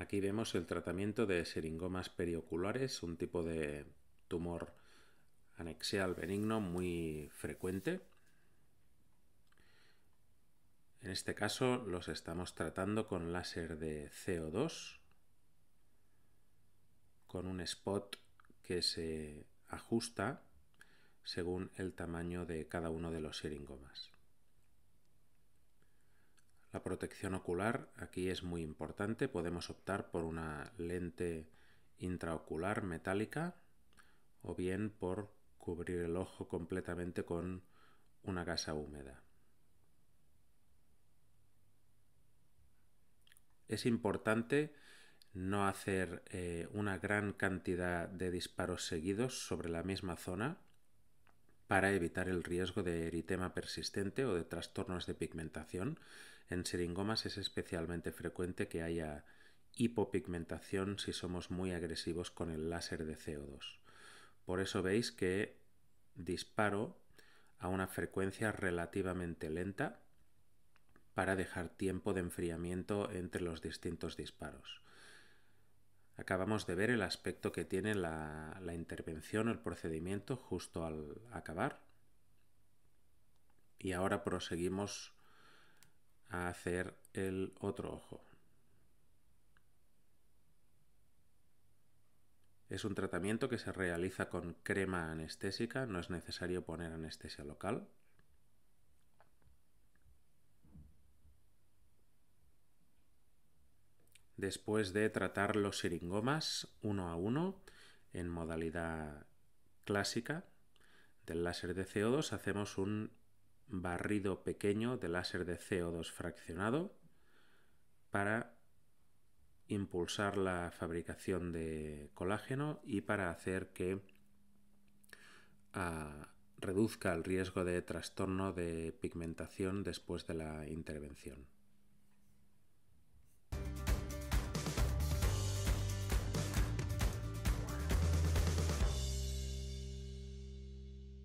Aquí vemos el tratamiento de seringomas perioculares, un tipo de tumor anexial benigno muy frecuente. En este caso los estamos tratando con láser de CO2, con un spot que se ajusta según el tamaño de cada uno de los seringomas. La protección ocular aquí es muy importante. Podemos optar por una lente intraocular metálica o bien por cubrir el ojo completamente con una gasa húmeda. Es importante no hacer eh, una gran cantidad de disparos seguidos sobre la misma zona para evitar el riesgo de eritema persistente o de trastornos de pigmentación. En seringomas es especialmente frecuente que haya hipopigmentación si somos muy agresivos con el láser de CO2. Por eso veis que disparo a una frecuencia relativamente lenta para dejar tiempo de enfriamiento entre los distintos disparos acabamos de ver el aspecto que tiene la, intervención o el procedimiento justo al acabar. Y ahora proseguimos a hacer el otro ojo. Es un tratamiento que se realiza con crema anestésica, no es necesario poner anestesia local. después de tratar los siringomas uno a uno en modalidad clásica del láser de CO2, hacemos un barrido pequeño de láser de CO2 fraccionado para impulsar la fabricación de colágeno y para hacer que ah, reduzca el riesgo de trastorno de pigmentación después de la intervención.